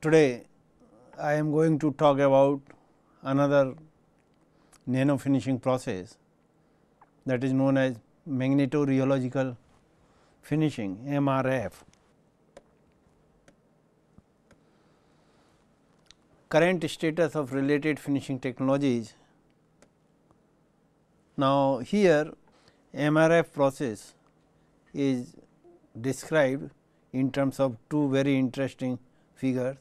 Today, I am going to talk about another nano finishing process that is known as magnetorheological finishing MRF. Current status of related finishing technologies. Now, here MRF process is described in terms of two very interesting figures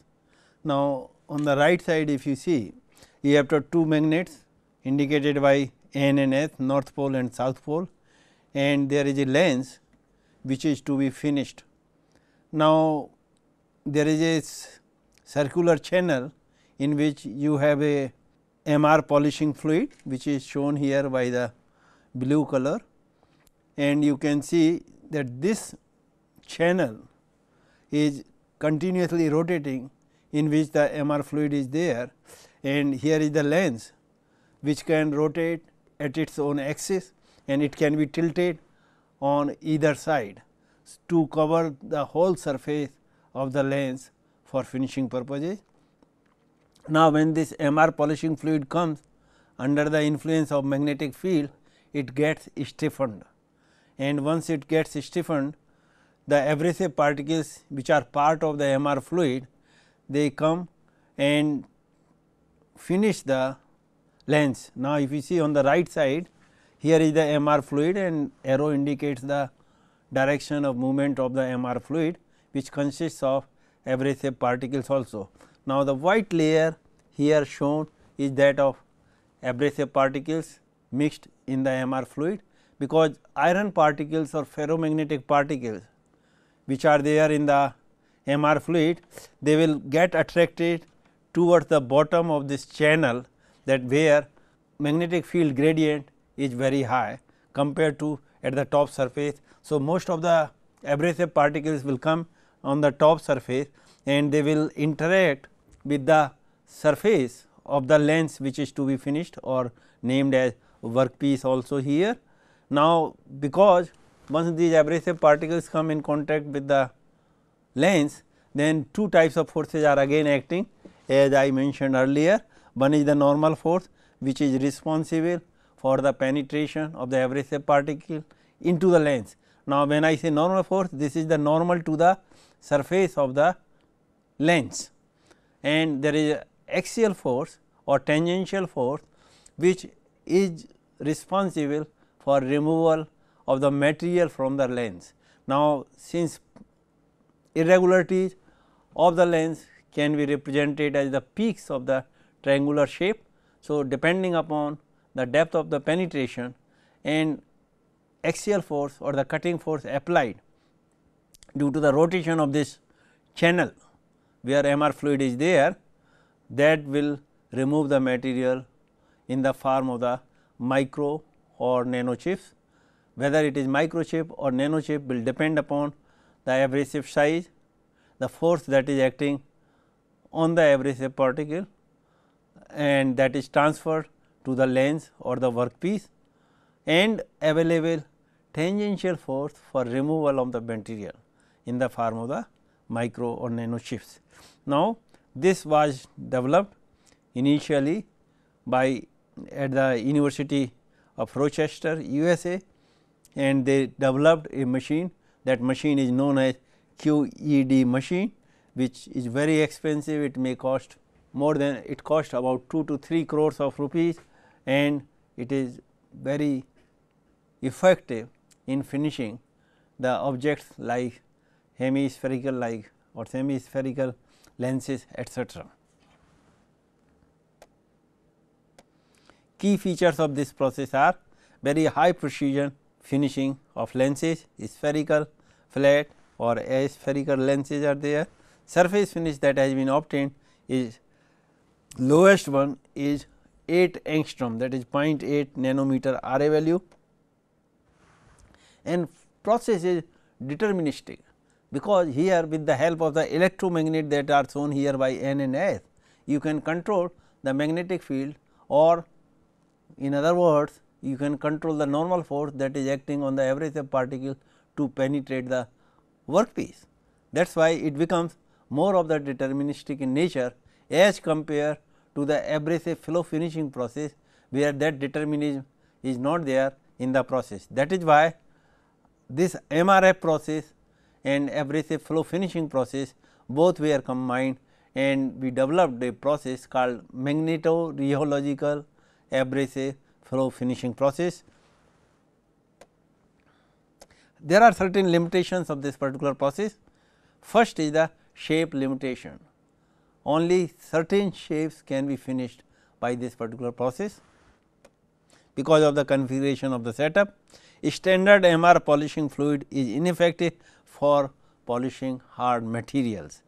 now, on the right side if you see you have two magnets indicated by N and S north pole and south pole and there is a lens which is to be finished. Now, there is a circular channel in which you have a MR polishing fluid which is shown here by the blue color and you can see that this channel is continuously rotating in which the MR fluid is there and here is the lens which can rotate at its own axis and it can be tilted on either side to cover the whole surface of the lens for finishing purposes. Now, when this MR polishing fluid comes under the influence of magnetic field, it gets stiffened and once it gets stiffened, the abrasive particles which are part of the MR fluid they come and finish the lens. Now, if you see on the right side here is the MR fluid and arrow indicates the direction of movement of the MR fluid which consists of abrasive particles also. Now, the white layer here shown is that of abrasive particles mixed in the MR fluid because iron particles or ferromagnetic particles which are there in the MR fluid, they will get attracted towards the bottom of this channel that where magnetic field gradient is very high compared to at the top surface. So, most of the abrasive particles will come on the top surface and they will interact with the surface of the lens which is to be finished or named as workpiece also here. Now, because once these abrasive particles come in contact with the lens then two types of forces are again acting as I mentioned earlier one is the normal force which is responsible for the penetration of the abrasive particle into the lens. Now, when I say normal force this is the normal to the surface of the lens and there is axial force or tangential force which is responsible for removal of the material from the lens. Now, since irregularities of the lens can be represented as the peaks of the triangular shape. So, depending upon the depth of the penetration and axial force or the cutting force applied due to the rotation of this channel where MR fluid is there that will remove the material in the form of the micro or nano chips. Whether it is microchip or nano chip will depend upon the average size, the force that is acting on the average shape particle and that is transferred to the lens or the workpiece and available tangential force for removal of the material in the form of the micro or nano chips. Now, this was developed initially by at the University of Rochester, USA and they developed a machine that machine is known as QED machine which is very expensive it may cost more than it cost about 2 to 3 crores of rupees and it is very effective in finishing the objects like hemispherical like or semispherical lenses etc. Key features of this process are very high precision finishing of lenses, spherical flat or spherical lenses are there. Surface finish that has been obtained is lowest one is 8 angstrom that is 0.8 nanometer RA value and process is deterministic because here with the help of the electromagnet that are shown here by N and S you can control the magnetic field or in other words you can control the normal force that is acting on the abrasive particle to penetrate the workpiece. That is why it becomes more of the deterministic in nature as compared to the abrasive flow finishing process where that determinism is not there in the process. That is why this MRF process and abrasive flow finishing process both were combined and we developed a process called magneto rheological abrasive flow finishing process. There are certain limitations of this particular process. First is the shape limitation. Only certain shapes can be finished by this particular process because of the configuration of the setup. Standard MR polishing fluid is ineffective for polishing hard materials.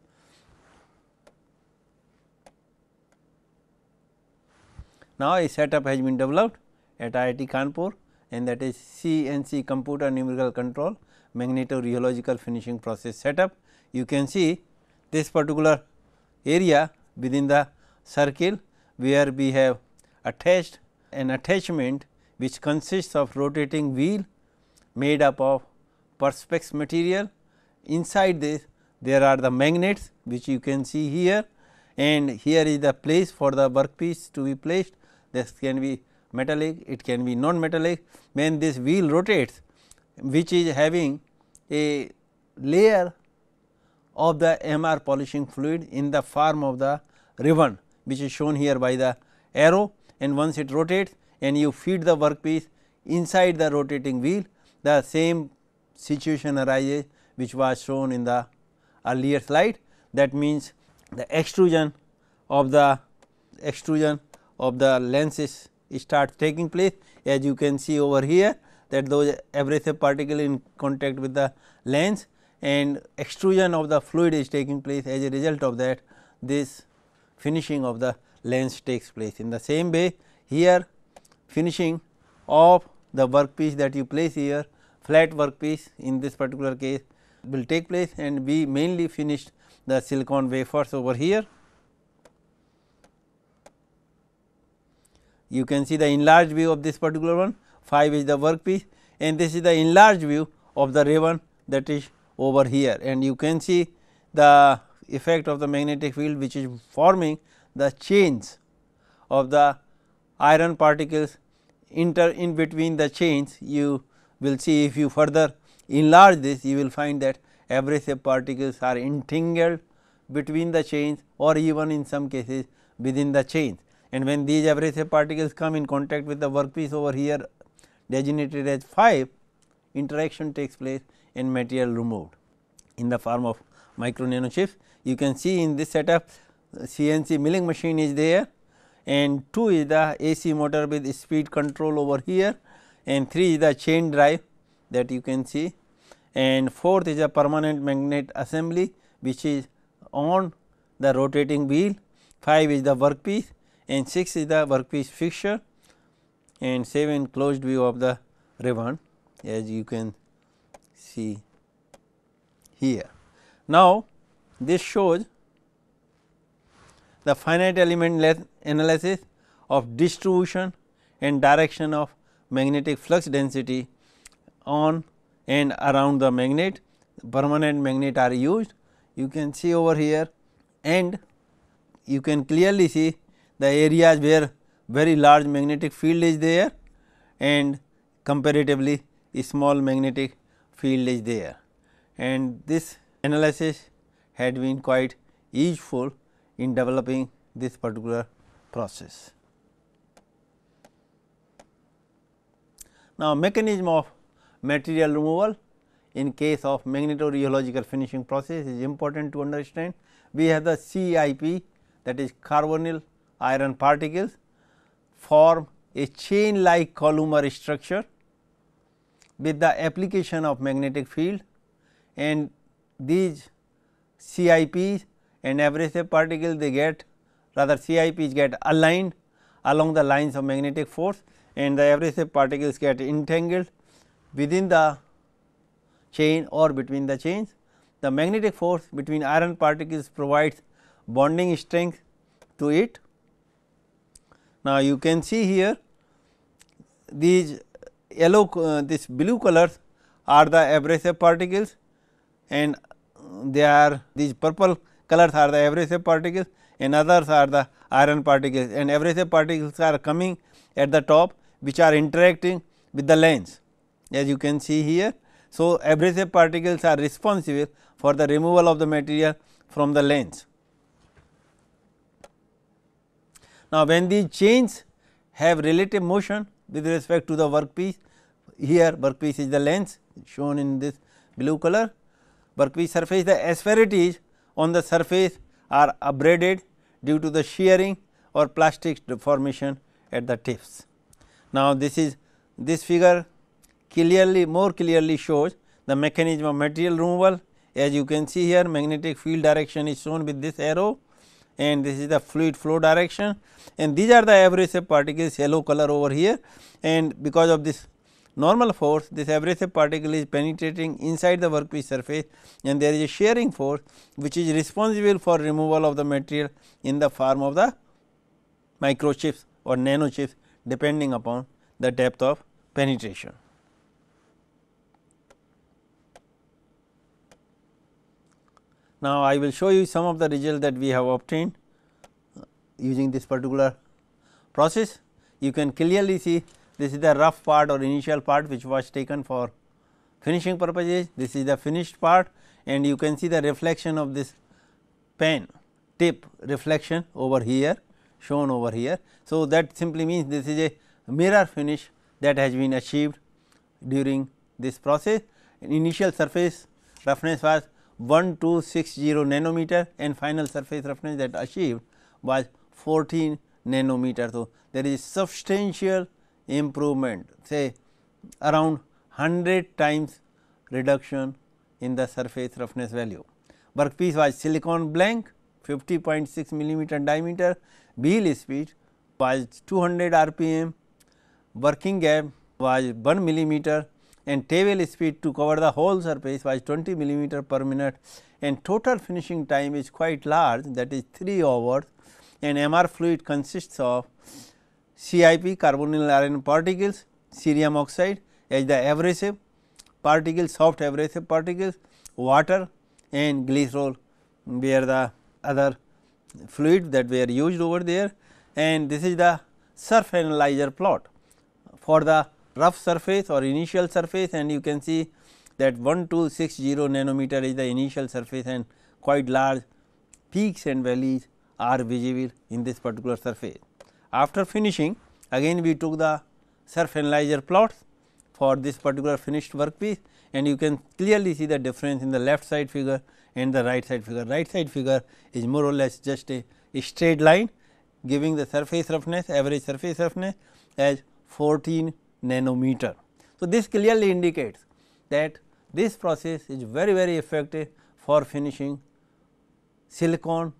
Now, a setup has been developed at IIT Kanpur and that is CNC computer numerical control magneto-rheological finishing process setup. You can see this particular area within the circle where we have attached an attachment which consists of rotating wheel made up of perspex material. Inside this there are the magnets which you can see here and here is the place for the workpiece to be placed this can be metallic, it can be non-metallic. When this wheel rotates which is having a layer of the MR polishing fluid in the form of the ribbon which is shown here by the arrow and once it rotates and you feed the workpiece inside the rotating wheel the same situation arises which was shown in the earlier slide that means the extrusion of the extrusion of the lenses starts taking place as you can see over here that those abrasive particle in contact with the lens and extrusion of the fluid is taking place as a result of that this finishing of the lens takes place. In the same way here finishing of the workpiece that you place here flat workpiece in this particular case will take place and we mainly finished the silicon wafers over here. You can see the enlarged view of this particular one, 5 is the workpiece and this is the enlarged view of the ray one that is over here and you can see the effect of the magnetic field which is forming the chains of the iron particles inter in between the chains you will see if you further enlarge this you will find that abrasive particles are entangled between the chains or even in some cases within the chains and when these abrasive particles come in contact with the workpiece over here designated as 5 interaction takes place and material removed in the form of micro nano chips. You can see in this setup CNC milling machine is there and 2 is the AC motor with speed control over here and 3 is the chain drive that you can see and fourth is a permanent magnet assembly which is on the rotating wheel, 5 is the workpiece and 6 is the workpiece fixture and 7 closed view of the ribbon as you can see here. Now, this shows the finite element analysis of distribution and direction of magnetic flux density on and around the magnet permanent magnet are used you can see over here and you can clearly see the areas where very large magnetic field is there and comparatively small magnetic field is there. And this analysis had been quite useful in developing this particular process. Now, mechanism of material removal in case of magnetorheological finishing process is important to understand. We have the CIP that is carbonyl iron particles form a chain like columnar structure with the application of magnetic field and these CIPs and abrasive particles they get rather CIPs get aligned along the lines of magnetic force and the abrasive particles get entangled within the chain or between the chains. The magnetic force between iron particles provides bonding strength to it now, you can see here these yellow uh, this blue colors are the abrasive particles and they are these purple colors are the abrasive particles and others are the iron particles and abrasive particles are coming at the top which are interacting with the lens as you can see here. So, abrasive particles are responsible for the removal of the material from the lens. Now, when these chains have relative motion with respect to the workpiece, here workpiece is the lens shown in this blue color, workpiece surface the asperities on the surface are abraded due to the shearing or plastic deformation at the tips. Now, this is this figure clearly more clearly shows the mechanism of material removal as you can see here magnetic field direction is shown with this arrow and this is the fluid flow direction and these are the average particles yellow color over here and because of this normal force this average particle is penetrating inside the workpiece surface and there is a shearing force which is responsible for removal of the material in the form of the microchips or nanochips depending upon the depth of penetration. Now, I will show you some of the result that we have obtained uh, using this particular process. You can clearly see this is the rough part or initial part which was taken for finishing purposes. This is the finished part and you can see the reflection of this pen tip reflection over here shown over here. So, that simply means this is a mirror finish that has been achieved during this process. Initial surface roughness was 1260 nanometer and final surface roughness that achieved was 14 nanometer. So, there is substantial improvement say around 100 times reduction in the surface roughness value. Workpiece was silicon blank 50.6 millimeter diameter, wheel speed was 200 rpm, working gap was 1 millimeter and table speed to cover the whole surface was 20 millimeter per minute and total finishing time is quite large that is 3 hours and MR fluid consists of CIP carbonyl iron particles, cerium oxide as the abrasive particles, soft abrasive particles, water and glycerol were the other fluid that were used over there and this is the surf analyzer plot for the rough surface or initial surface and you can see that 1260 nanometer is the initial surface and quite large peaks and valleys are visible in this particular surface. After finishing again we took the surf analyzer plots for this particular finished workpiece and you can clearly see the difference in the left side figure and the right side figure. Right side figure is more or less just a straight line giving the surface roughness average surface roughness as 14 nanometer. So, this clearly indicates that this process is very very effective for finishing silicon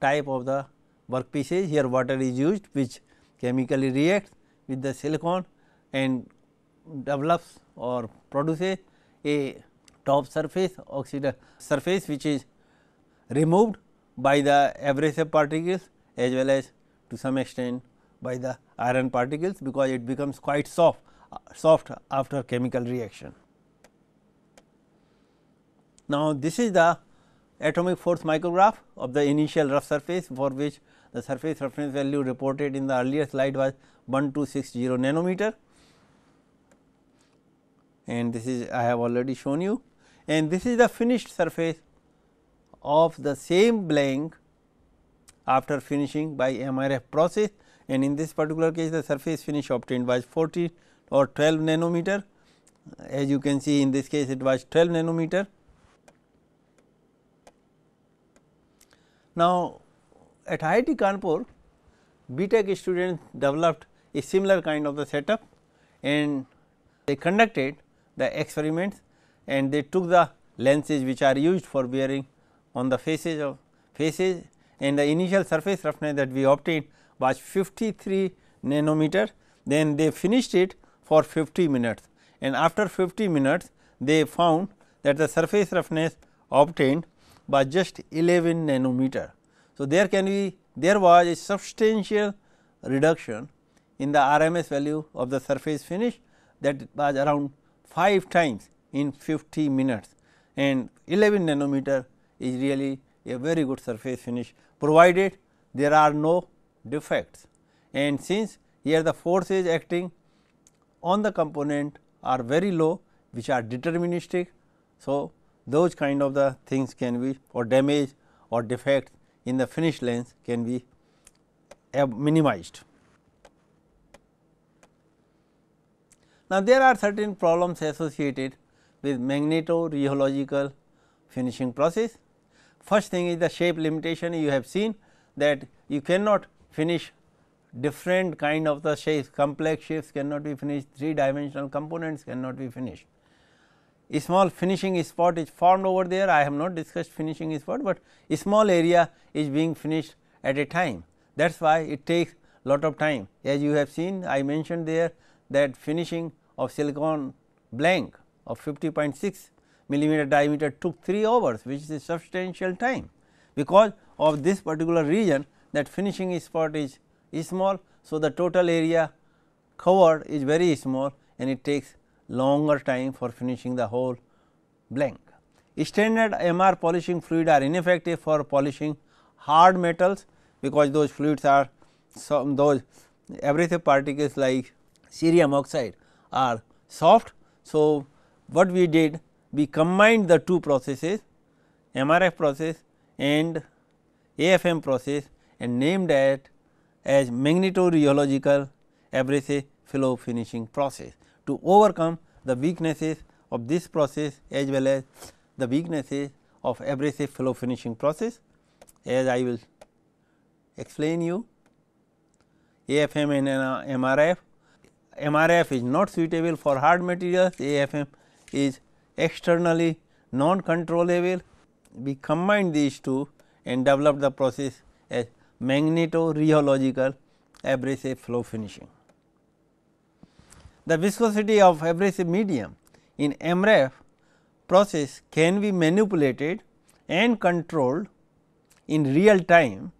type of the workpieces. Here water is used which chemically reacts with the silicon and develops or produces a top surface oxide surface which is removed by the abrasive particles as well as to some extent by the iron particles because it becomes quite soft soft after chemical reaction. Now, this is the atomic force micrograph of the initial rough surface for which the surface reference value reported in the earlier slide was 1260 nanometer and this is I have already shown you and this is the finished surface of the same blank after finishing by MRF process and in this particular case the surface finish obtained was 40 or 12 nanometer as you can see in this case it was 12 nanometer. Now, at IIT Kanpur BTech students developed a similar kind of the setup and they conducted the experiments and they took the lenses which are used for bearing on the faces of faces and the initial surface roughness that we obtained was 53 nanometer. Then they finished it for 50 minutes and after 50 minutes they found that the surface roughness obtained was just 11 nanometer. So, there can be there was a substantial reduction in the RMS value of the surface finish that was around 5 times in 50 minutes and 11 nanometer is really a very good surface finish provided there are no defects. And since here the force is acting on the component are very low which are deterministic. So, those kind of the things can be or damage or defects in the finish lens can be uh, minimized. Now, there are certain problems associated with magneto-rheological finishing process. First thing is the shape limitation you have seen that you cannot finish different kind of the shapes, complex shapes cannot be finished, 3 dimensional components cannot be finished. A small finishing spot is formed over there, I have not discussed finishing spot, but a small area is being finished at a time. That is why it takes lot of time. As you have seen, I mentioned there that finishing of silicon blank of 50.6 millimeter diameter took 3 hours, which is a substantial time because of this particular region that finishing spot is is small. So, the total area covered is very small and it takes longer time for finishing the whole blank. Standard MR polishing fluid are ineffective for polishing hard metals because those fluids are some those abrasive particles like cerium oxide are soft. So, what we did we combined the two processes MRF process and AFM process and named it as magnetogeological abrasive flow finishing process to overcome the weaknesses of this process as well as the weaknesses of abrasive flow finishing process as I will explain you AFM and MRF. MRF is not suitable for hard materials AFM is externally non controllable we combine these two and develop the process as Magnetorheological rheological abrasive flow finishing. The viscosity of abrasive medium in MRF process can be manipulated and controlled in real time.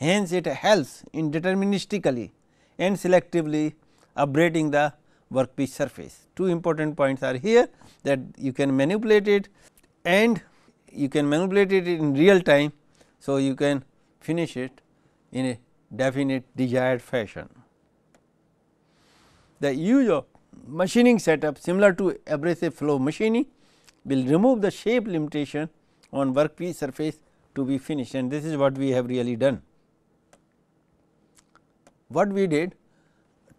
Hence, it helps in deterministically and selectively abrading the workpiece surface. Two important points are here that you can manipulate it and you can manipulate it in real time. So, you can finish it in a definite desired fashion. The use of machining setup similar to abrasive flow machining will remove the shape limitation on workpiece surface to be finished and this is what we have really done. What we did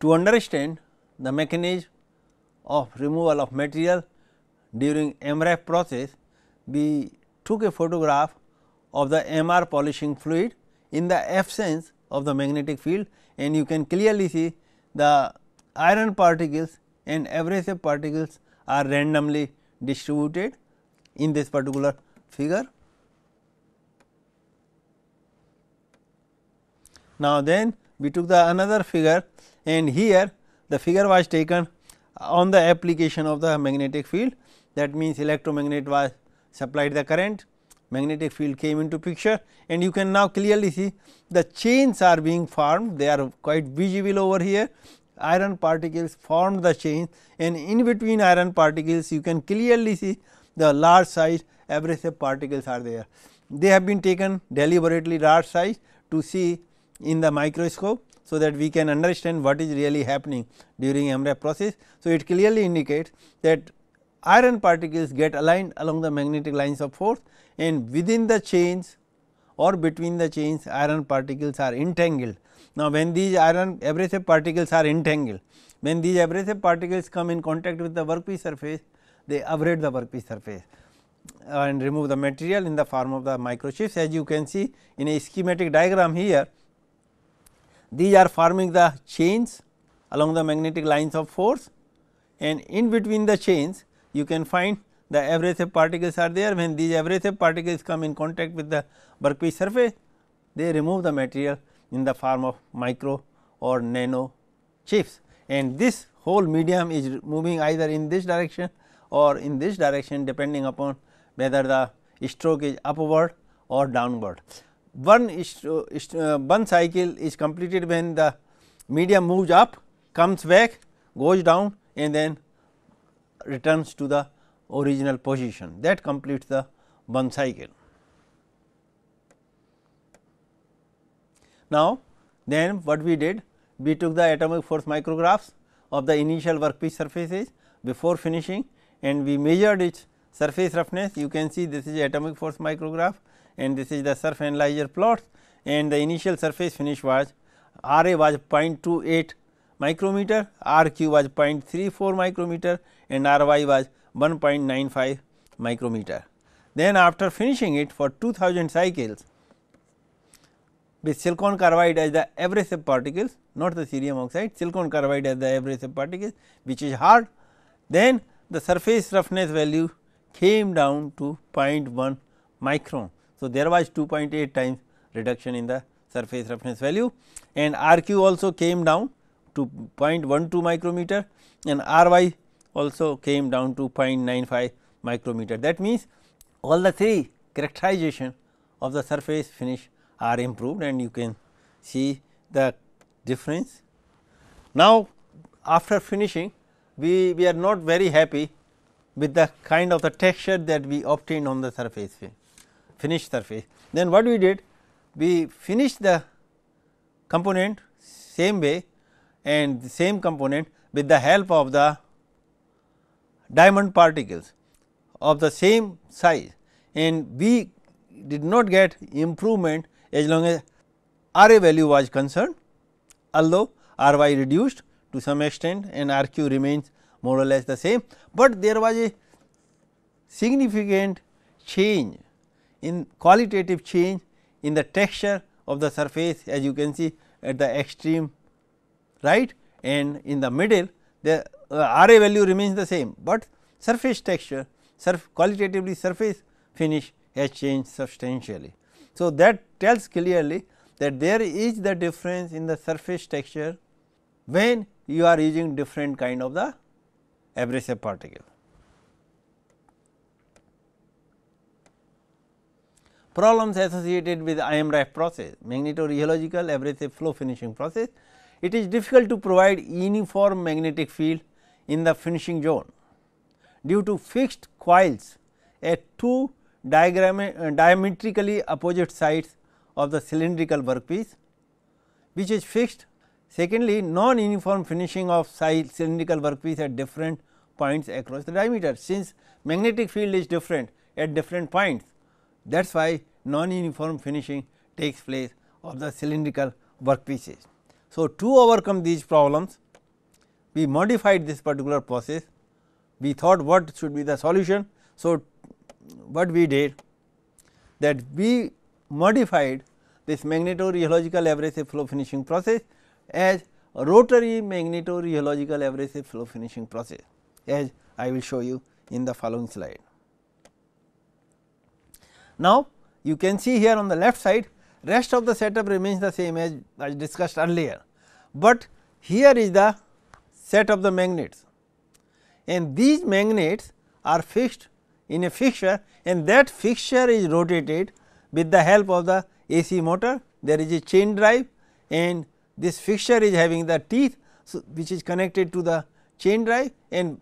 to understand the mechanism of removal of material during MRF process, we took a photograph of the MR polishing fluid in the absence of the magnetic field and you can clearly see the iron particles and abrasive particles are randomly distributed in this particular figure. Now, then we took the another figure and here the figure was taken on the application of the magnetic field that means electromagnet was supplied the current magnetic field came into picture and you can now clearly see the chains are being formed they are quite visible over here iron particles formed the chain and in between iron particles you can clearly see the large size abrasive particles are there. They have been taken deliberately large size to see in the microscope so that we can understand what is really happening during MRAP process. So, it clearly indicates that iron particles get aligned along the magnetic lines of force and within the chains or between the chains iron particles are entangled. Now, when these iron abrasive particles are entangled, when these abrasive particles come in contact with the workpiece surface, they abrade the workpiece surface uh, and remove the material in the form of the microchips. As you can see in a schematic diagram here, these are forming the chains along the magnetic lines of force and in between the chains you can find the abrasive particles are there when these abrasive particles come in contact with the Berkeley surface they remove the material in the form of micro or nano chips and this whole medium is moving either in this direction or in this direction depending upon whether the stroke is upward or downward. One, uh, one cycle is completed when the medium moves up, comes back, goes down and then returns to the original position that completes the one cycle. Now, then what we did? We took the atomic force micrographs of the initial workpiece surfaces before finishing and we measured its surface roughness. You can see this is atomic force micrograph and this is the surf analyzer plot and the initial surface finish was R A was 0.28 micrometer, R Q was 0.34 micrometer and R Y was 1.95 micrometer. Then after finishing it for 2000 cycles with silicon carbide as the abrasive particles not the cerium oxide silicon carbide as the abrasive particles which is hard then the surface roughness value came down to 0.1 micron. So, there was 2.8 times reduction in the surface roughness value and RQ also came down to 0.12 micrometer and RY also came down to 0.95 micrometer. That means, all the three characterization of the surface finish are improved and you can see the difference. Now, after finishing we, we are not very happy with the kind of the texture that we obtained on the surface finished surface. Then what we did? We finished the component same way and the same component with the help of the diamond particles of the same size and we did not get improvement as long as R a value was concerned, although R y reduced to some extent and R q remains more or less the same, but there was a significant change in qualitative change in the texture of the surface as you can see at the extreme right and in the middle the uh, RA value remains the same, but surface texture surf qualitatively surface finish has changed substantially. So, that tells clearly that there is the difference in the surface texture when you are using different kind of the abrasive particle. Problems associated with IMRF process magneto-rheological abrasive flow finishing process. It is difficult to provide uniform magnetic field in the finishing zone. Due to fixed coils at two uh, diametrically opposite sides of the cylindrical workpiece, which is fixed. Secondly, non-uniform finishing of cylindrical workpiece at different points across the diameter. Since magnetic field is different at different points, that is why non-uniform finishing takes place of the cylindrical workpieces. So, to overcome these problems, we modified this particular process, we thought what should be the solution. So, what we did that we modified this magnetorheological abrasive flow finishing process as rotary magnetorheological abrasive flow finishing process as I will show you in the following slide. Now, you can see here on the left side rest of the setup remains the same as, as discussed earlier, but here is the set of the magnets and these magnets are fixed in a fixture and that fixture is rotated with the help of the AC motor. There is a chain drive and this fixture is having the teeth so which is connected to the chain drive and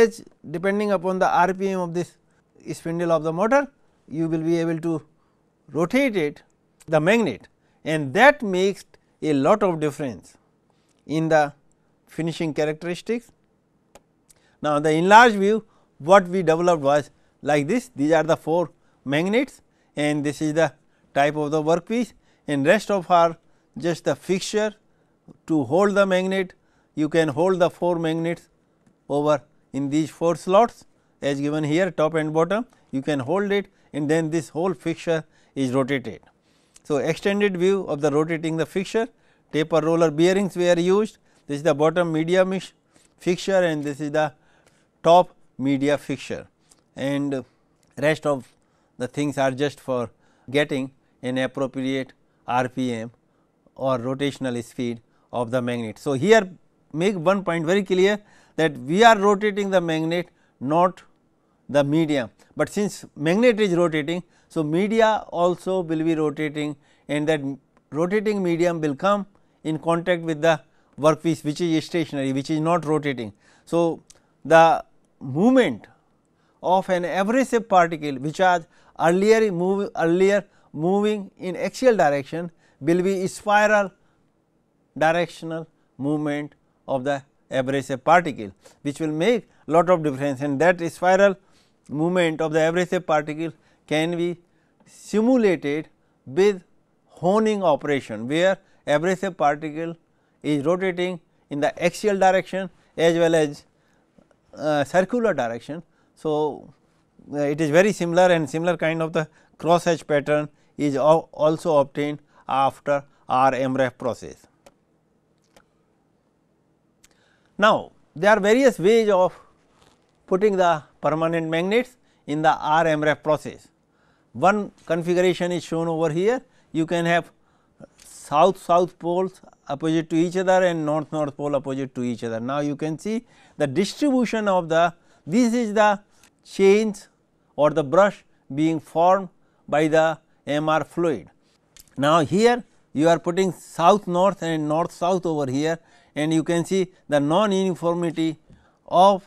as depending upon the RPM of this spindle of the motor you will be able to rotate it the magnet and that makes a lot of difference in the finishing characteristics. Now, the enlarged view what we developed was like this these are the 4 magnets and this is the type of the workpiece and rest of are just the fixture to hold the magnet you can hold the 4 magnets over in these 4 slots as given here top and bottom you can hold it and then this whole fixture is rotated. So, extended view of the rotating the fixture taper roller bearings were used this is the bottom media fixture and this is the top media fixture and rest of the things are just for getting an appropriate RPM or rotational speed of the magnet. So, here make one point very clear that we are rotating the magnet not the media, but since magnet is rotating. So, media also will be rotating and that rotating medium will come in contact with the workpiece which is stationary which is not rotating. So, the movement of an abrasive particle which was earlier move earlier moving in axial direction will be spiral directional movement of the abrasive particle which will make lot of difference and that spiral movement of the abrasive particle can be simulated with honing operation where abrasive particle is rotating in the axial direction as well as uh, circular direction. So, uh, it is very similar and similar kind of the cross hatch pattern is also obtained after our MREF process. Now, there are various ways of putting the permanent magnets in the RMRF process. One configuration is shown over here, you can have south south poles opposite to each other and north north pole opposite to each other. Now, you can see the distribution of the this is the change or the brush being formed by the MR fluid. Now, here you are putting south north and north south over here and you can see the non uniformity of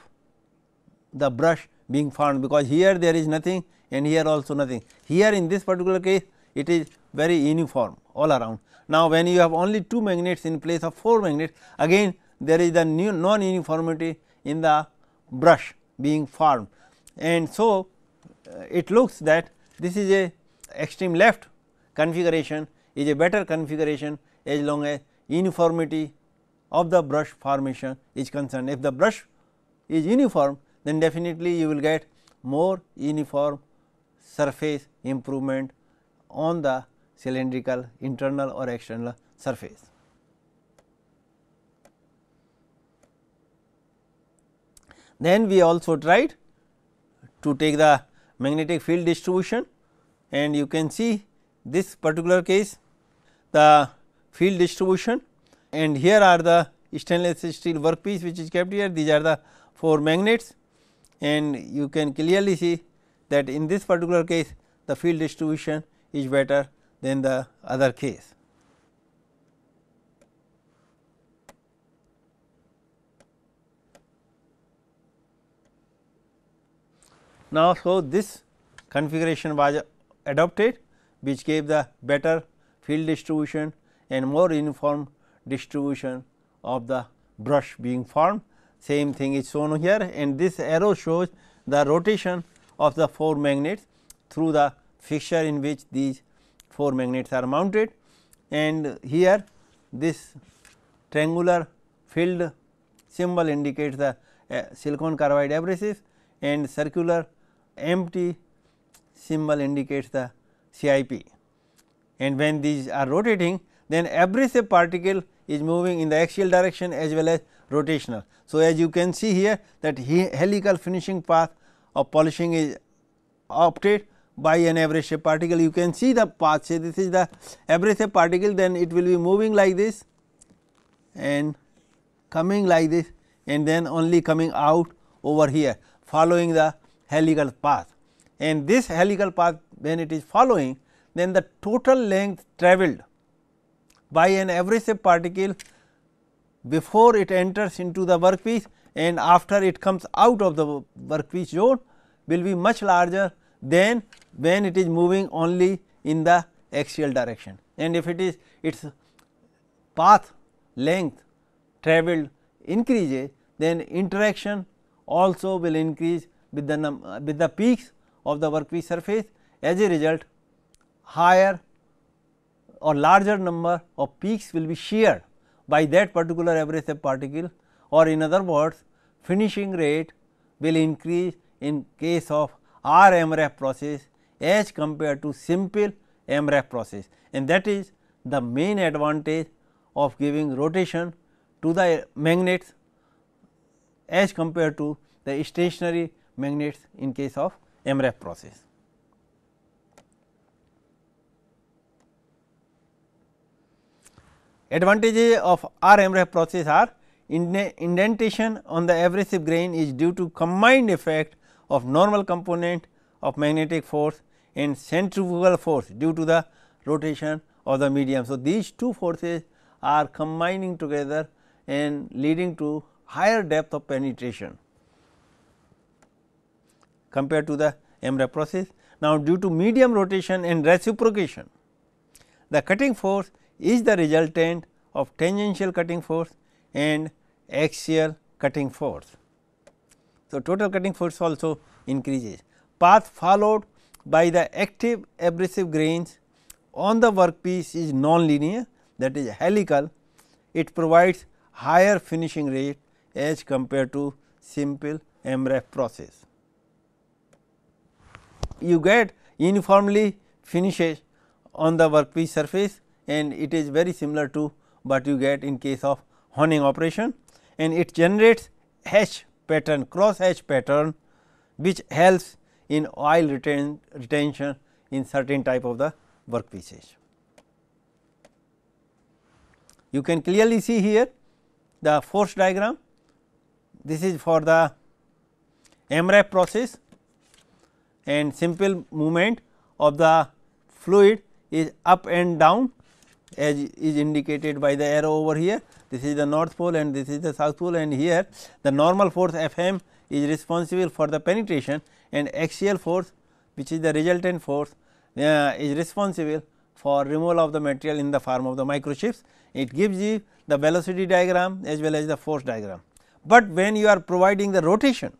the brush being formed because here there is nothing and here also nothing. Here in this particular case it is very uniform all around. Now, when you have only 2 magnets in place of 4 magnets, again there is a non uniformity in the brush being formed. And so, uh, it looks that this is a extreme left configuration is a better configuration as long as uniformity of the brush formation is concerned. If the brush is uniform, then definitely you will get more uniform surface improvement on the cylindrical internal or external surface. Then we also tried to take the magnetic field distribution and you can see this particular case the field distribution and here are the stainless steel workpiece which is kept here these are the four magnets and you can clearly see that in this particular case the field distribution is better than the other case. Now, so this configuration was adopted which gave the better field distribution and more uniform distribution of the brush being formed. Same thing is shown here and this arrow shows the rotation of the four magnets through the fixture in which these 4 magnets are mounted and here this triangular field symbol indicates the uh, silicon carbide abrasives and circular empty symbol indicates the CIP. And when these are rotating then abrasive particle is moving in the axial direction as well as rotational. So, as you can see here that helical finishing path of polishing is opted by an abrasive particle. You can see the path say this is the abrasive particle then it will be moving like this and coming like this and then only coming out over here following the helical path. And this helical path when it is following then the total length travelled by an abrasive particle before it enters into the workpiece and after it comes out of the workpiece zone will be much larger than when it is moving only in the axial direction and if it is its path length travelled increases then interaction also will increase with the num, with the peaks of the workpiece surface as a result higher or larger number of peaks will be sheared by that particular abrasive particle or in other words finishing rate will increase in case of RMRF process as compared to simple MRAP process and that is the main advantage of giving rotation to the magnets as compared to the stationary magnets in case of MRAP process. Advantages of RMRAP process are indentation on the abrasive grain is due to combined effect of normal component of magnetic force and centrifugal force due to the rotation of the medium. So, these two forces are combining together and leading to higher depth of penetration compared to the MRA process. Now, due to medium rotation and reciprocation, the cutting force is the resultant of tangential cutting force and axial cutting force. So, total cutting force also increases. Path followed by the active abrasive grains on the workpiece is non-linear, that that is helical. It provides higher finishing rate as compared to simple MRF process. You get uniformly finishes on the workpiece surface and it is very similar to what you get in case of honing operation and it generates H pattern cross H pattern which helps in oil retain, retention in certain type of the work pieces. You can clearly see here the force diagram. This is for the MRAP process and simple movement of the fluid is up and down as is indicated by the arrow over here. This is the north pole and this is the south pole and here the normal force F m is responsible for the penetration and axial force which is the resultant force uh, is responsible for removal of the material in the form of the microchips. It gives you the velocity diagram as well as the force diagram. But when you are providing the rotation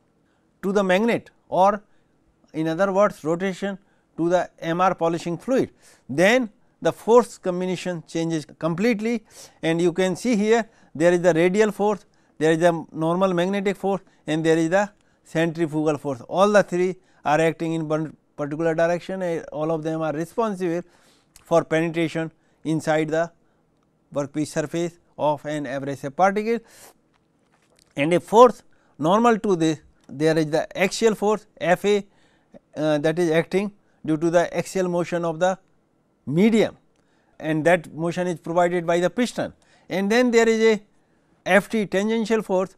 to the magnet or in other words rotation to the MR polishing fluid, then the force combination changes completely and you can see here there is the radial force, there is the normal magnetic force and there is the centrifugal force all the three are acting in one particular direction eh, all of them are responsible for penetration inside the workpiece surface of an abrasive particle and a force normal to this there is the axial force F A uh, that is acting due to the axial motion of the medium and that motion is provided by the piston and then there is a F T tangential force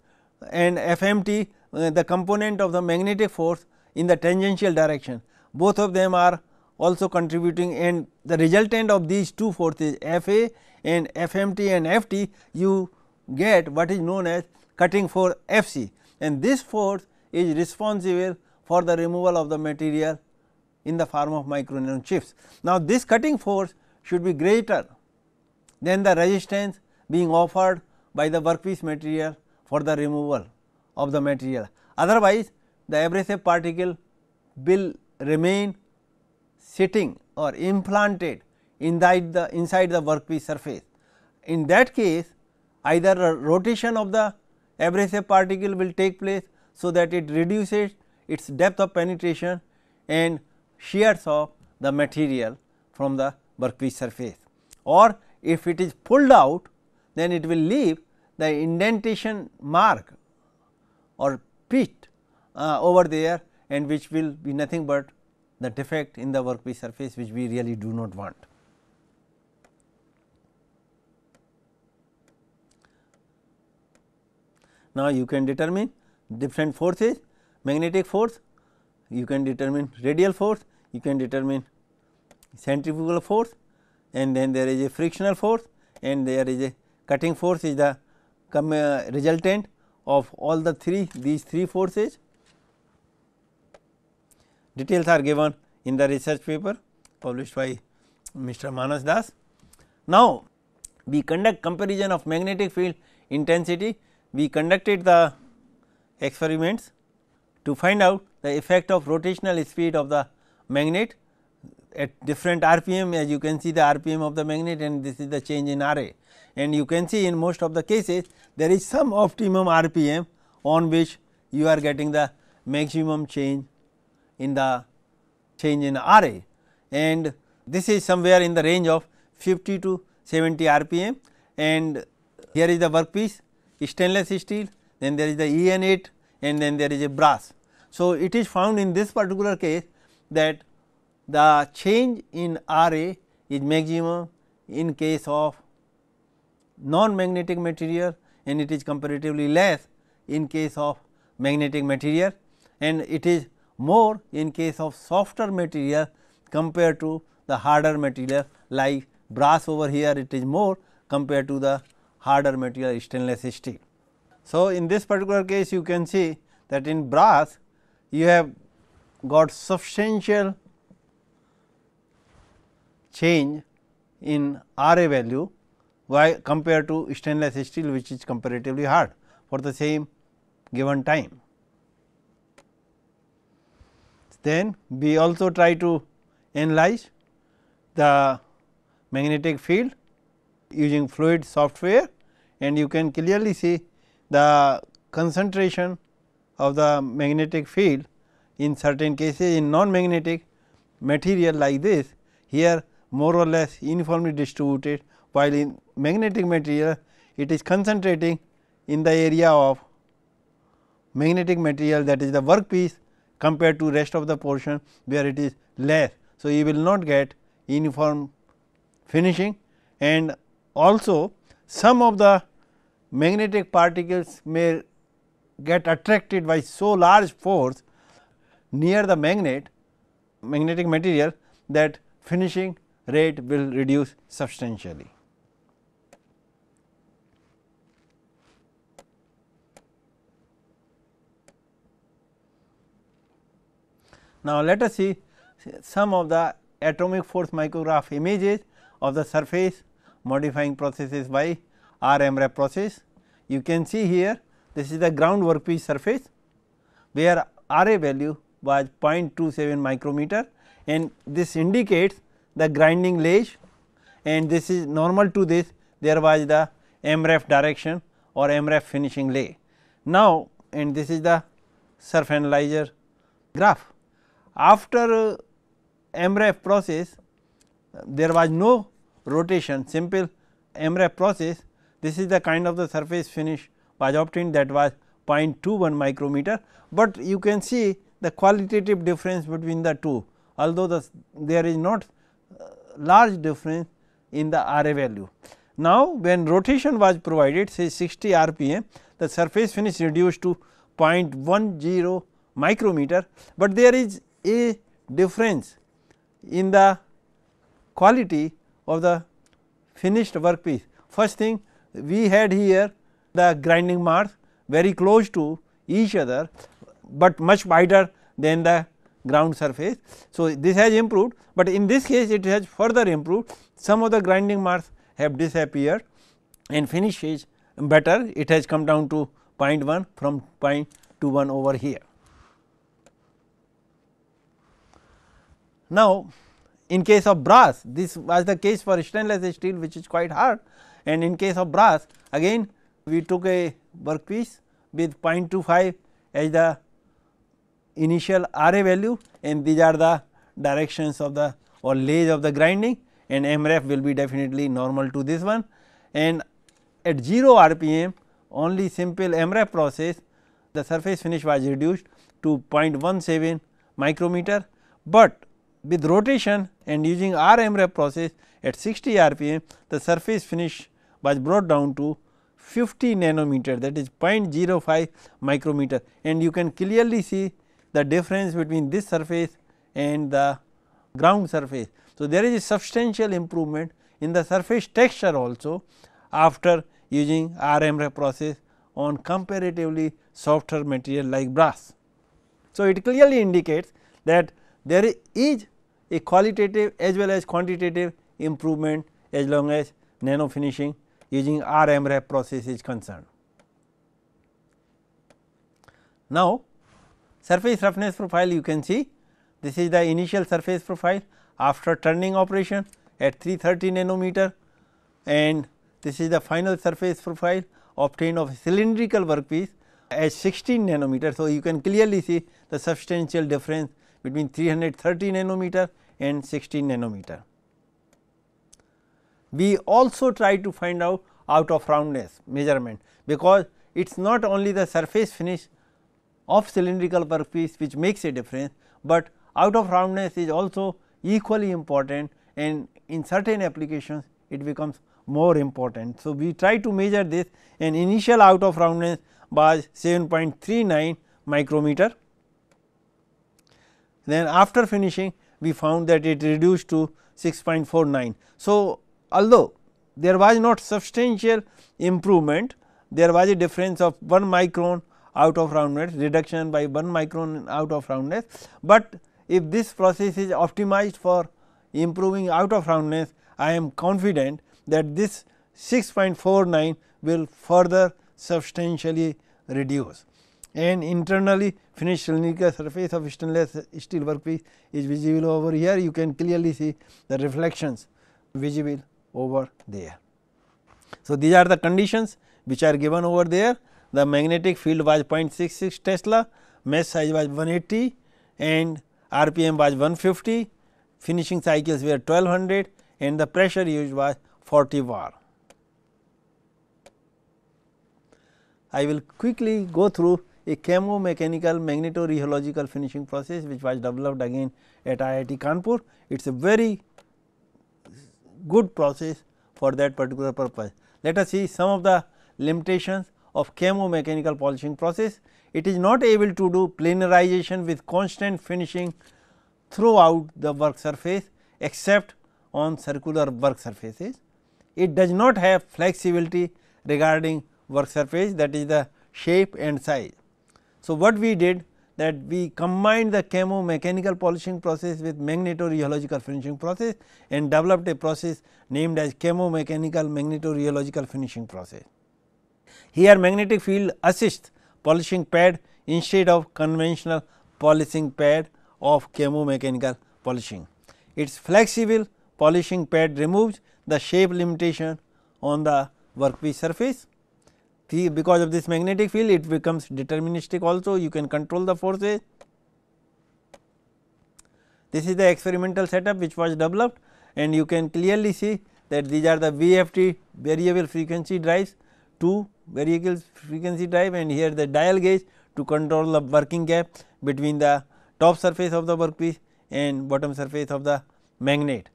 and F M T uh, the component of the magnetic force in the tangential direction. Both of them are also contributing and the resultant of these two forces F A and Fmt and Ft you get what is known as cutting force Fc and this force is responsible for the removal of the material in the form of microneedling chips. Now, this cutting force should be greater than the resistance being offered by the workpiece material for the removal of the material. Otherwise, the abrasive particle will remain sitting or implanted inside the inside the workpiece surface. In that case, either a rotation of the abrasive particle will take place, so that it reduces its depth of penetration and shears off the material from the workpiece surface. Or if it is pulled out, then it will leave the indentation mark or pit uh, over there and which will be nothing but the defect in the workpiece surface which we really do not want. Now, you can determine different forces magnetic force, you can determine radial force, you can determine centrifugal force and then there is a frictional force and there is a cutting force is the uh, resultant of all the three these three forces. Details are given in the research paper published by Mr. Manas Das. Now, we conduct comparison of magnetic field intensity. We conducted the experiments to find out the effect of rotational speed of the magnet at different RPM as you can see the RPM of the magnet and this is the change in RA and you can see in most of the cases there is some optimum RPM on which you are getting the maximum change in the change in RA and this is somewhere in the range of 50 to 70 RPM and here is the workpiece stainless steel then there is the EN8 and then there is a brass. So, it is found in this particular case that the change in RA is maximum in case of non-magnetic material and it is comparatively less in case of magnetic material and it is more in case of softer material compared to the harder material like brass over here it is more compared to the harder material stainless steel. So, in this particular case you can see that in brass you have got substantial change in Ra value why compared to stainless steel which is comparatively hard for the same given time. Then we also try to analyze the magnetic field using fluid software and you can clearly see the concentration of the magnetic field in certain cases in non magnetic material like this here more or less uniformly distributed while in magnetic material it is concentrating in the area of magnetic material that is the workpiece compared to rest of the portion where it is less. So, you will not get uniform finishing and also some of the magnetic particles may get attracted by so large force near the magnet magnetic material that finishing rate will reduce substantially. Now, let us see some of the atomic force micrograph images of the surface modifying processes by RMRAP process. You can see here this is the ground workpiece surface where RA value was 0.27 micrometer and this indicates the grinding ledge and this is normal to this there was the MRF direction or MRF finishing lay. Now, and this is the surf analyzer graph. After uh, MRAF process there was no rotation simple MRAF process this is the kind of the surface finish was obtained that was 0.21 micrometer, but you can see the qualitative difference between the two although the, there is not uh, large difference in the RA value. Now, when rotation was provided say 60 rpm the surface finish reduced to 0.10 micrometer, but there is a difference in the quality of the finished workpiece. First thing we had here the grinding marks very close to each other, but much wider than the ground surface. So, this has improved, but in this case it has further improved some of the grinding marks have disappeared and finish is better it has come down to 0.1 from 0.21 over here. Now, in case of brass this was the case for stainless steel which is quite hard and in case of brass again we took a workpiece with 0.25 as the initial RA value and these are the directions of the or lays of the grinding and MRF will be definitely normal to this one and at 0 RPM only simple MRF process the surface finish was reduced to 0.17 micrometer, but with rotation and using RMRF process at 60 rpm the surface finish was brought down to 50 nanometer that is 0.05 micrometer and you can clearly see the difference between this surface and the ground surface. So, there is a substantial improvement in the surface texture also after using RMRF process on comparatively softer material like brass. So, it clearly indicates that there is a qualitative as well as quantitative improvement as long as nano finishing using RMRAP process is concerned. Now, surface roughness profile you can see this is the initial surface profile after turning operation at 330 nanometer and this is the final surface profile obtained of cylindrical workpiece at 16 nanometer. So, you can clearly see the substantial difference between 330 nanometer and 16 nanometer. We also try to find out out of roundness measurement because it is not only the surface finish of cylindrical workpiece which makes a difference, but out of roundness is also equally important and in certain applications it becomes more important. So, we try to measure this and initial out of roundness was 7.39 micrometer then after finishing we found that it reduced to 6.49. So, although there was not substantial improvement, there was a difference of 1 micron out of roundness, reduction by 1 micron out of roundness, but if this process is optimized for improving out of roundness, I am confident that this 6.49 will further substantially reduce and internally finished cylindrical surface of stainless steel workpiece is visible over here. You can clearly see the reflections visible over there. So, these are the conditions which are given over there. The magnetic field was 0.66 Tesla, mesh size was 180 and RPM was 150, finishing cycles were 1200 and the pressure used was 40 bar. I will quickly go through a chemo-mechanical magneto-rheological finishing process which was developed again at IIT Kanpur. It is a very good process for that particular purpose. Let us see some of the limitations of chemo-mechanical polishing process. It is not able to do planarization with constant finishing throughout the work surface except on circular work surfaces. It does not have flexibility regarding work surface that is the shape and size. So, what we did that we combined the chemo mechanical polishing process with magnetorheological finishing process and developed a process named as chemo mechanical magnetorheological finishing process. Here magnetic field assists polishing pad instead of conventional polishing pad of chemo mechanical polishing. Its flexible polishing pad removes the shape limitation on the workpiece surface the because of this magnetic field it becomes deterministic also you can control the forces. This is the experimental setup which was developed and you can clearly see that these are the VFT variable frequency drives two variable frequency drive and here the dial gauge to control the working gap between the top surface of the workpiece and bottom surface of the magnet.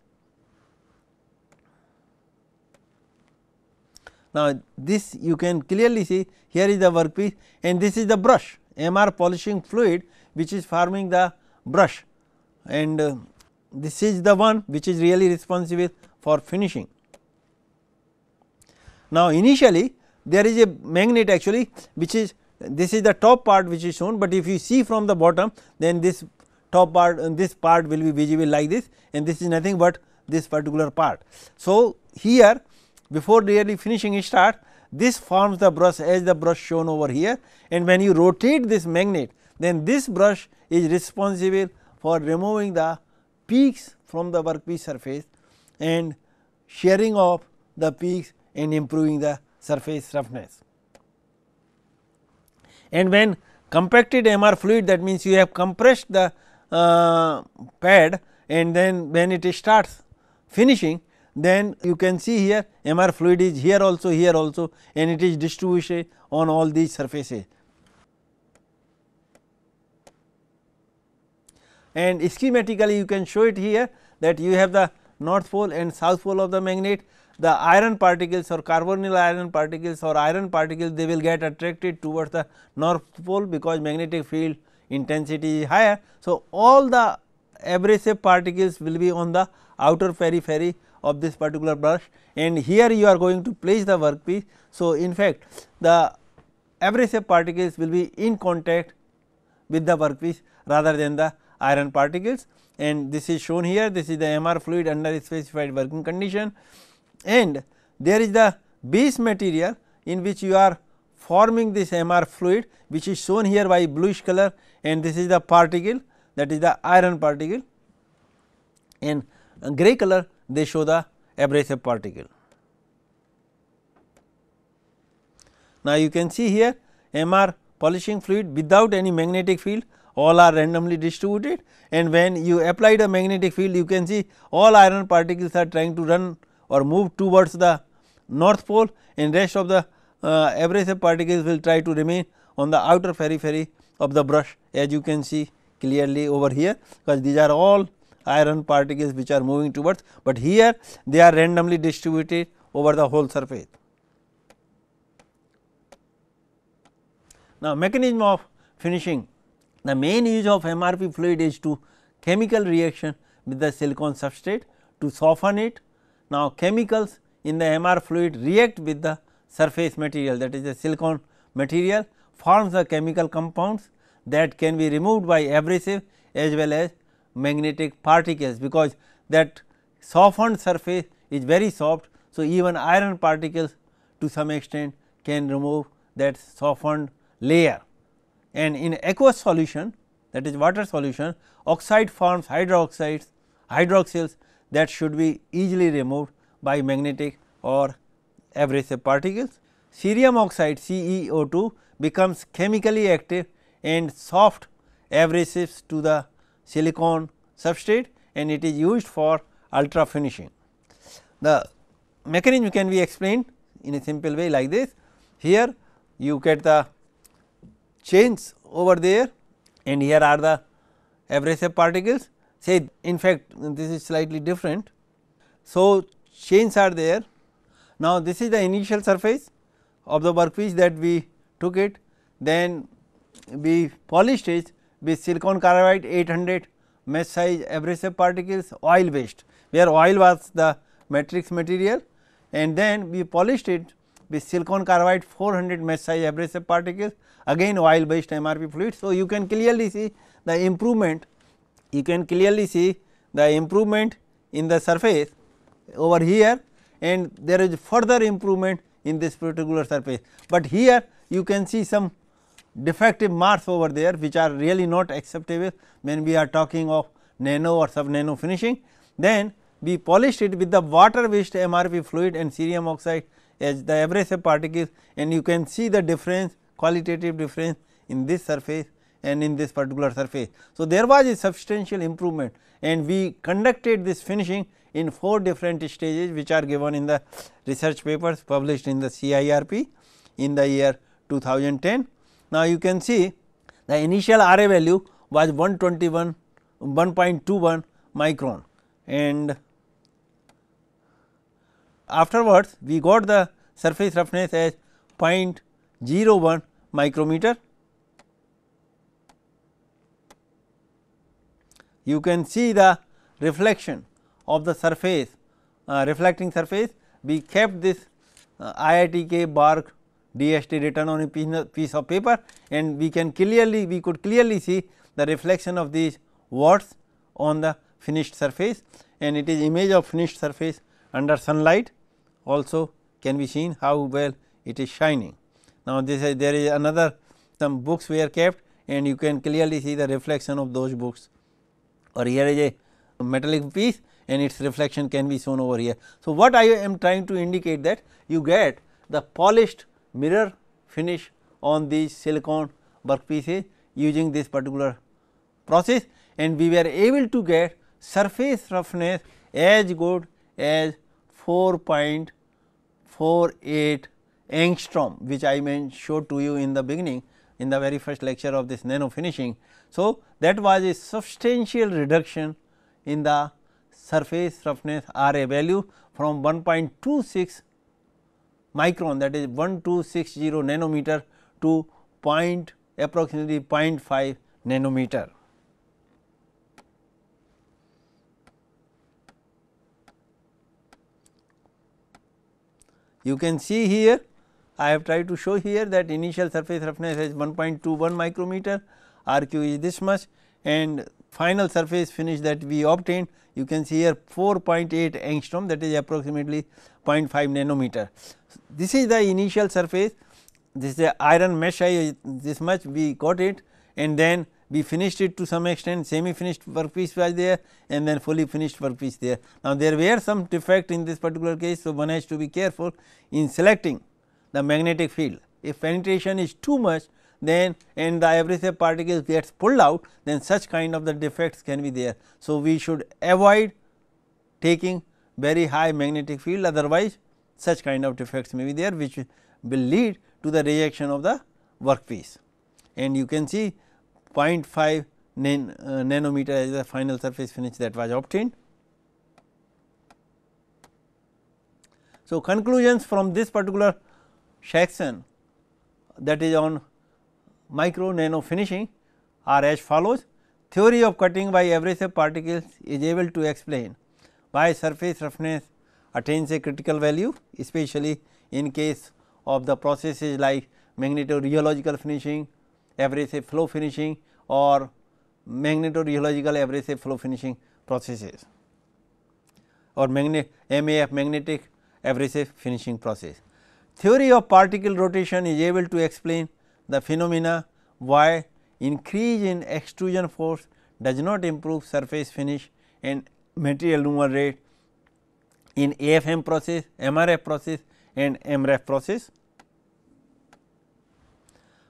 Now, this you can clearly see here is the workpiece and this is the brush MR polishing fluid which is forming the brush and uh, this is the one which is really responsible for finishing. Now, initially there is a magnet actually which is this is the top part which is shown, but if you see from the bottom then this top part and uh, this part will be visible like this and this is nothing but this particular part. So, here before really finishing start this forms the brush as the brush shown over here and when you rotate this magnet then this brush is responsible for removing the peaks from the workpiece surface and shearing off the peaks and improving the surface roughness. And when compacted MR fluid that means you have compressed the uh, pad and then when it starts finishing then you can see here MR fluid is here also, here also and it is distributed on all these surfaces. And schematically you can show it here that you have the north pole and south pole of the magnet, the iron particles or carbonyl iron particles or iron particles they will get attracted towards the north pole because magnetic field intensity is higher. So, all the abrasive particles will be on the outer periphery of this particular brush and here you are going to place the workpiece. So, in fact the abrasive particles will be in contact with the workpiece rather than the iron particles and this is shown here this is the MR fluid under specified working condition and there is the base material in which you are forming this MR fluid which is shown here by bluish color and this is the particle that is the iron particle and gray color they show the abrasive particle. Now, you can see here MR polishing fluid without any magnetic field all are randomly distributed and when you apply the magnetic field you can see all iron particles are trying to run or move towards the north pole and rest of the uh, abrasive particles will try to remain on the outer periphery of the brush as you can see clearly over here because these are all iron particles which are moving towards, but here they are randomly distributed over the whole surface. Now, mechanism of finishing the main use of MRP fluid is to chemical reaction with the silicon substrate to soften it. Now, chemicals in the MR fluid react with the surface material that is the silicon material forms the chemical compounds that can be removed by abrasive as well as magnetic particles because that softened surface is very soft. So, even iron particles to some extent can remove that softened layer and in aqueous solution that is water solution oxide forms hydroxides hydroxyls that should be easily removed by magnetic or abrasive particles. Cerium oxide CeO2 becomes chemically active and soft abrasives to the silicon substrate and it is used for ultra finishing. The mechanism can be explained in a simple way like this. Here you get the chains over there and here are the abrasive particles say in fact this is slightly different. So, chains are there. Now, this is the initial surface of the workpiece that we took it then we polished it with silicon carbide 800 mesh size abrasive particles oil based where oil was the matrix material and then we polished it with silicon carbide 400 mesh size abrasive particles again oil based MRP fluid. So, you can clearly see the improvement you can clearly see the improvement in the surface over here and there is further improvement in this particular surface, but here you can see some defective marks over there which are really not acceptable when we are talking of nano or sub nano finishing. Then we polished it with the water based MRP fluid and cerium oxide as the abrasive particles and you can see the difference qualitative difference in this surface and in this particular surface. So, there was a substantial improvement and we conducted this finishing in four different stages which are given in the research papers published in the CIRP in the year 2010 now, you can see the initial RA value was 121 1.21 micron and afterwards we got the surface roughness as 0.01 micrometer. You can see the reflection of the surface uh, reflecting surface we kept this uh, IITK bark DST written on a piece of paper and we can clearly we could clearly see the reflection of these watts on the finished surface and it is image of finished surface under sunlight also can be seen how well it is shining. Now, this is there is another some books were kept and you can clearly see the reflection of those books or here is a metallic piece and its reflection can be shown over here. So, what I am trying to indicate that you get the polished mirror finish on these silicon workpieces using this particular process and we were able to get surface roughness as good as 4.48 angstrom which I showed to you in the beginning in the very first lecture of this nano finishing. So, that was a substantial reduction in the surface roughness R a value from 1.26 micron that is 1260 nanometer to point approximately 0.5 nanometer. You can see here I have tried to show here that initial surface roughness is 1.21 micrometer, RQ is this much and final surface finish that we obtained you can see here 4.8 angstrom that is approximately 0.5 nanometer. This is the initial surface, this is the iron mesh I this much we got it and then we finished it to some extent semi finished workpiece was there and then fully finished workpiece there. Now, there were some defect in this particular case. So, one has to be careful in selecting the magnetic field. If penetration is too much then and the abrasive particles gets pulled out then such kind of the defects can be there. So, we should avoid taking very high magnetic field otherwise such kind of defects may be there which will lead to the rejection of the workpiece. And you can see 0.5 nan, uh, nanometer as the final surface finish that was obtained. So, conclusions from this particular section that is on micro nano finishing are as follows. Theory of cutting by abrasive particles is able to explain why surface roughness attains a critical value especially in case of the processes like magnetorheological finishing, abrasive flow finishing or magnetorheological abrasive flow finishing processes or magnet MAF magnetic abrasive finishing process. Theory of particle rotation is able to explain the phenomena why increase in extrusion force does not improve surface finish and material rate in AFM process, MRF process and MRF process.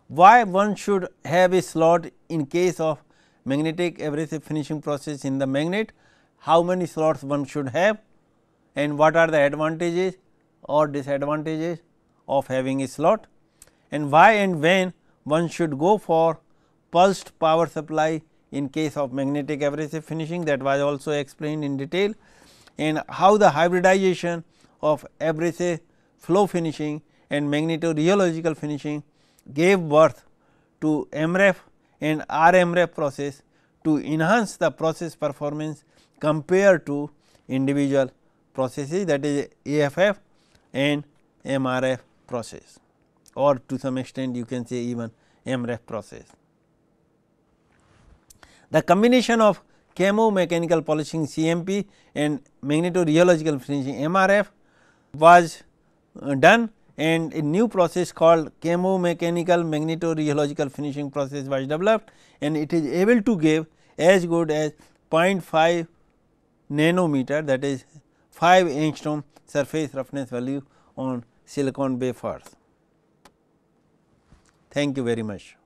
Why one should have a slot in case of magnetic abrasive finishing process in the magnet, how many slots one should have and what are the advantages or disadvantages of having a slot and why and when one should go for pulsed power supply in case of magnetic abrasive finishing that was also explained in detail and how the hybridization of abrasive flow finishing and magnetorheological finishing gave birth to MREF and RMREF process to enhance the process performance compared to individual processes that is AFF and MRF process or to some extent you can say even MREF process. The combination of chemo-mechanical polishing CMP and magnetorheological rheological finishing MRF was uh, done and a new process called chemo-mechanical magneto-rheological finishing process was developed and it is able to give as good as 0.5 nanometer that is 5 angstrom surface roughness value on silicon wafers. Thank you very much.